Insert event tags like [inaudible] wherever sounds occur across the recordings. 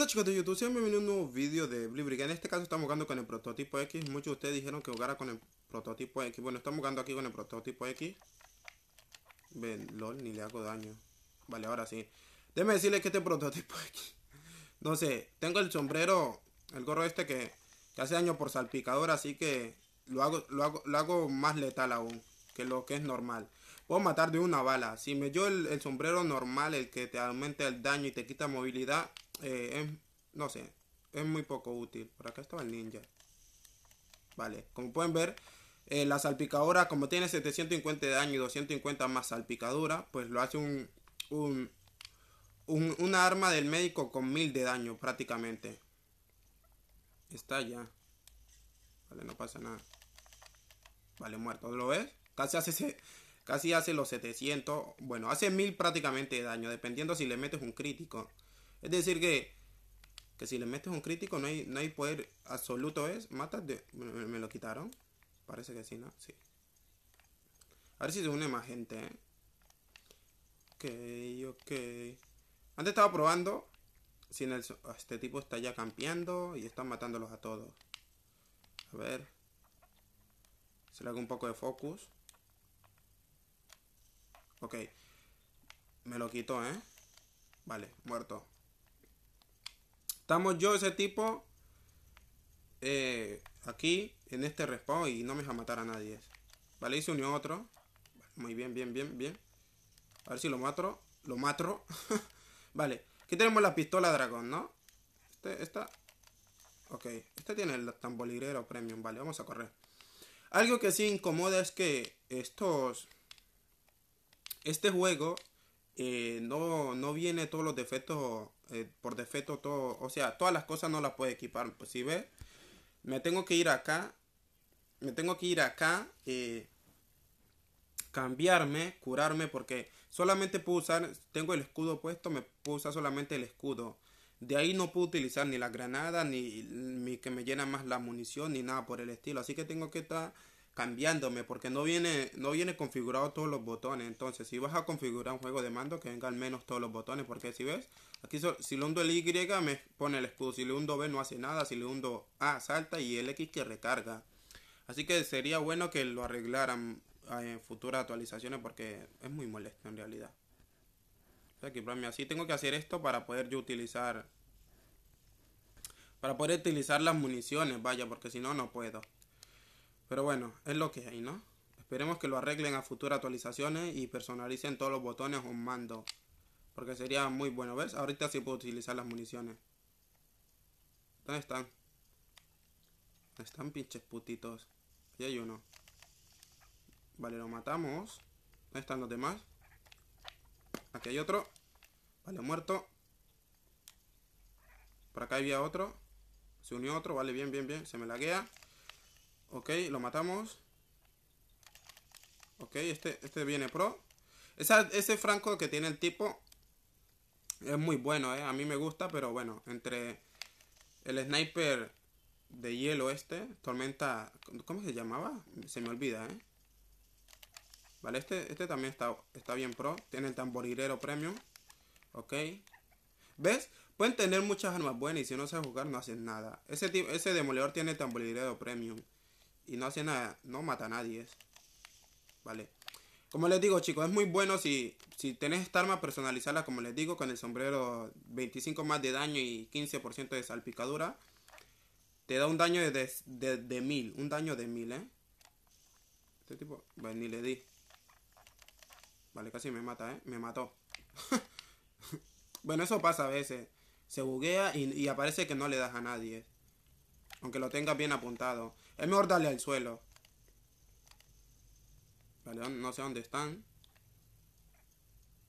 hola chicos de YouTube? bienvenidos a un nuevo vídeo de que En este caso estamos jugando con el prototipo X Muchos de ustedes dijeron que jugara con el prototipo X Bueno, estamos jugando aquí con el prototipo X Ven, lol, ni le hago daño Vale, ahora sí Déjeme decirles que este prototipo [laughs] X No sé, tengo el sombrero El gorro este que, hace daño por salpicador Así que lo hago, lo, hago, lo hago más letal aún Que lo que es normal Puedo matar de una bala Si me dio el, el sombrero normal El que te aumenta el daño y te quita movilidad eh, no sé, es muy poco útil. Por acá estaba el ninja. Vale, como pueden ver, eh, la salpicadora, como tiene 750 de daño y 250 más salpicadura, pues lo hace un, un, una arma del médico con 1000 de daño prácticamente. Está ya. Vale, no pasa nada. Vale, muerto, ¿lo ves? Casi hace, casi hace los 700. Bueno, hace 1000 prácticamente de daño, dependiendo si le metes un crítico. Es decir, que, que si le metes un crítico no hay, no hay poder absoluto. Es, matas Me, lo quitaron. Parece que sí, ¿no? Sí. A ver si se une más gente, ¿eh? Ok, ok. Antes estaba probando. Sin Este tipo está ya campeando y está matándolos a todos. A ver. Se le hago un poco de focus. Ok. Me lo quitó ¿eh? Vale, muerto. Estamos yo, ese tipo, eh, aquí, en este respawn, y no me va a matar a nadie. Vale, y se unió otro. Muy bien, bien, bien, bien. A ver si lo matro. Lo matro. [laughs] vale, aquí tenemos la pistola dragón, ¿no? Este, esta... Ok, esta tiene el tamboligrero premium, vale, vamos a correr. Algo que sí incomoda es que estos... Este juego eh, no, no viene todos los defectos eh, por defecto todo, o sea, todas las cosas no las puede equipar. Pues si ves, me tengo que ir acá, me tengo que ir acá, eh, cambiarme, curarme, porque solamente puedo usar, tengo el escudo puesto, me puedo usar solamente el escudo. De ahí no puedo utilizar ni la granada, ni, ni que me llena más la munición, ni nada por el estilo. Así que tengo que estar cambiándome porque no viene no viene configurado todos los botones entonces si vas a configurar un juego de mando que vengan menos todos los botones porque si ves aquí si le hundo el Y me pone el escudo si le hundo B no hace nada si le hundo A salta y el X que recarga así que sería bueno que lo arreglaran en eh, futuras actualizaciones porque es muy molesto en realidad aquí así tengo que hacer esto para poder yo utilizar para poder utilizar las municiones vaya porque si no no puedo pero bueno, es lo que hay, ¿no? Esperemos que lo arreglen a futuras actualizaciones y personalicen todos los botones o mando. Porque sería muy bueno. ¿Ves? Ahorita sí puedo utilizar las municiones. ¿Dónde están? ¿Dónde están pinches putitos? Aquí hay uno. Vale, lo matamos. ¿Dónde están los demás? Aquí hay otro. Vale, muerto. Por acá había otro. Se unió otro. Vale, bien, bien, bien. Se me laguea. Ok, lo matamos. Ok, este, este viene pro. Esa, ese franco que tiene el tipo es muy bueno, ¿eh? A mí me gusta, pero bueno, entre el sniper de hielo este, tormenta... ¿Cómo se llamaba? Se me olvida, ¿eh? Vale, este, este también está, está bien pro. Tiene el tamborilero premium. Ok. ¿Ves? Pueden tener muchas armas buenas y si no sabes jugar no hacen nada. Ese, ese demoledor tiene tamborilero premium y no hace nada, no mata a nadie. Vale. Como les digo, chicos, es muy bueno si, si tenés esta arma, personalizada, como les digo, con el sombrero 25 más de daño y 15% de salpicadura. Te da un daño de, de, de, un daño de mil, ¿eh? Este tipo, bueno, pues, ni le di. Vale, casi me mata, ¿eh? Me mató. [laughs] bueno, eso pasa a veces. Se buguea y, y aparece que no le das a nadie. Aunque lo tengas bien apuntado. Es mejor darle al suelo. Vale, no sé dónde están.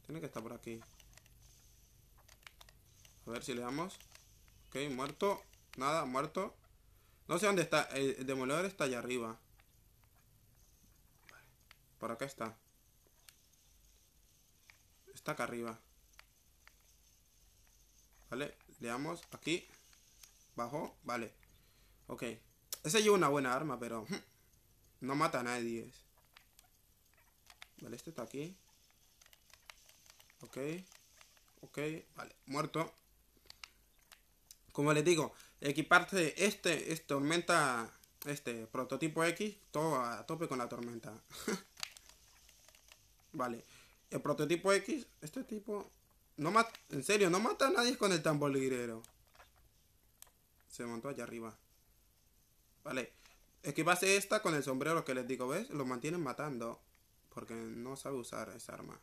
Tiene que estar por aquí. A ver si le damos. Ok, muerto. Nada, muerto. No sé dónde está. El, demoledor está allá arriba. Por acá está. Está acá arriba. Vale, le damos aquí. Bajo, vale. Ok. Ese lleva una buena arma, pero... No mata a nadie. Vale, este está aquí. Ok. Ok, vale, muerto. Como les digo, equiparte este, es este tormenta, este, prototipo X, todo a tope con la tormenta. [laughs] vale, el prototipo X, este tipo, no mata, en serio, no mata a nadie con el tamborguirero Se montó allá arriba. Vale. equiparse esta con el sombrero que les digo, ¿ves? Lo mantienen matando. Porque no sabe usar esa arma.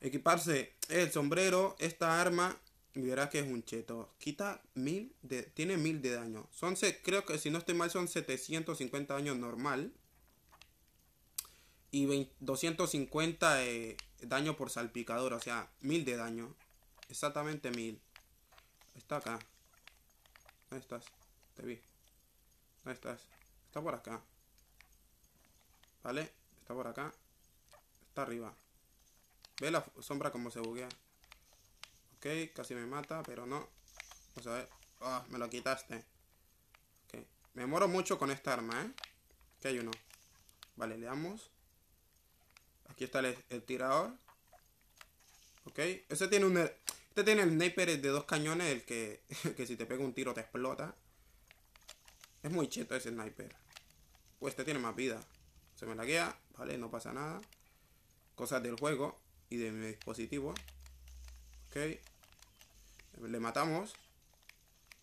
Equiparse el sombrero, esta arma. Y verás que es un cheto. Quita mil de... Tiene mil de daño. Son... Creo que si no estoy mal son 750 daño normal. Y 250 eh, daño por salpicador. O sea, mil de daño. Exactamente mil. Está acá. Ahí estás te vi. ¿Dónde estás? Está por acá. ¿Vale? Está por acá. Está arriba. Ve la sombra como se buguea. Ok, casi me mata, pero no. Vamos a ver. Ah, me lo quitaste. Ok. Me muero mucho con esta arma, ¿eh? que hay uno. Vale, le damos. Aquí está el, tirador. Ok. Ese tiene un... Er, este tiene el sniper de dos cañones, el que, [laughs] que si te pega un tiro te explota. Es muy cheto ese sniper. Pues este tiene más vida. Se me laguea, vale, no pasa nada. Cosas del juego y de mi dispositivo. Ok. Le matamos.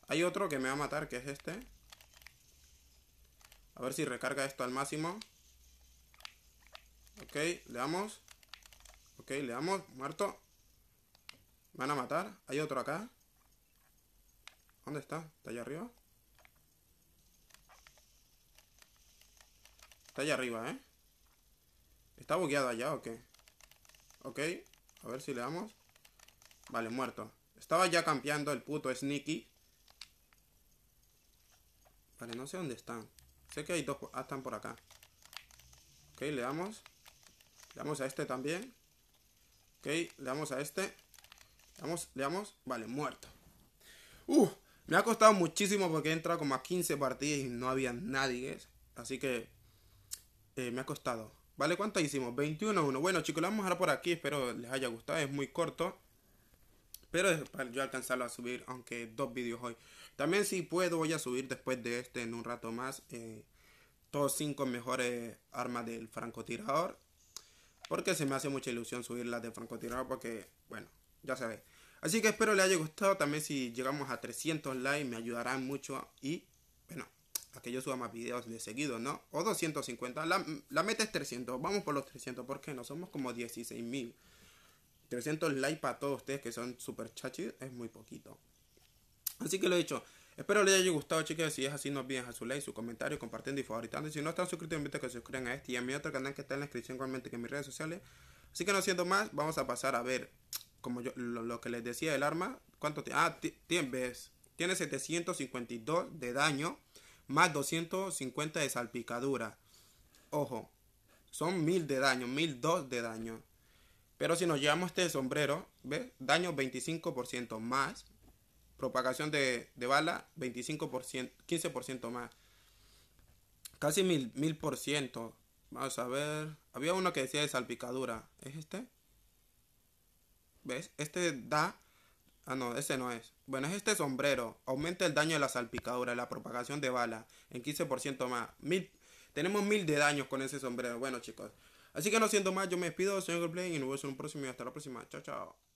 Hay otro que me va a matar, que es este. A ver si recarga esto al máximo. Ok, le damos. Ok, le damos. Muerto. Me van a matar. Hay otro acá. ¿Dónde está? ¿Está allá arriba? Está allá arriba, ¿eh? ¿Está bugueado allá o qué? Ok, a ver si le damos. Vale, muerto. Estaba ya campeando el puto Sneaky. Vale, no sé dónde están. Sé que hay dos... Ah, están por acá. Ok, le damos. Le damos a este también. Ok, le damos a este. Le damos, le damos. Vale, muerto. Uh, me ha costado muchísimo porque he entrado como a 15 partidas y no había nadie. Así que eh, me ha costado. ¿Vale? ¿Cuánto hicimos? 21 1. Bueno, chicos, lo vamos a dejar por aquí. Espero les haya gustado. Es muy corto. Pero para yo alcanzarlo a subir, aunque dos vídeos hoy. También si puedo, voy a subir después de este en un rato más. Eh, todos cinco mejores armas del francotirador. Porque se me hace mucha ilusión subir las de francotirador. Porque, bueno, ya sabéis. Así que espero les haya gustado. También si llegamos a 300 likes me ayudarán mucho. Y yo suba más videos de seguido, ¿no? O 250, la, la meta es 300, vamos por los 300, ¿por qué no? Somos como 16.000 300 likes para todos ustedes que son super chachis es muy poquito. Así que lo he dicho, espero les haya gustado chicos, si es así no olviden dejar su like, su comentario, compartiendo y favoritando. Y si no están suscritos, invito a que se suscriban a este y a mi otro canal que está en la descripción igualmente que en mis redes sociales. Así que no siendo más, vamos a pasar a ver, como yo, lo, que les decía del arma, cuánto ah, tiene, ah, tiene 752 de daño más 250 de salpicadura. Ojo, son 1000 de daño, 1002 de daño. Pero si nos llevamos este sombrero, ¿ves? Daño 25% más. Propagación de, bala 25%, 15% más. Casi por 1000%. Vamos a ver. Había uno que decía de salpicadura. ¿Es este? ¿Ves? Este da Ah, no, ese no es. Bueno, es este sombrero. Aumenta el daño de la salpicadura, la propagación de bala en 15% más. Mil, tenemos mil de daños con ese sombrero. Bueno, chicos. Así que no siendo más, yo me despido. señor Play y nos vemos en un próximo y hasta la próxima. Chao, chao.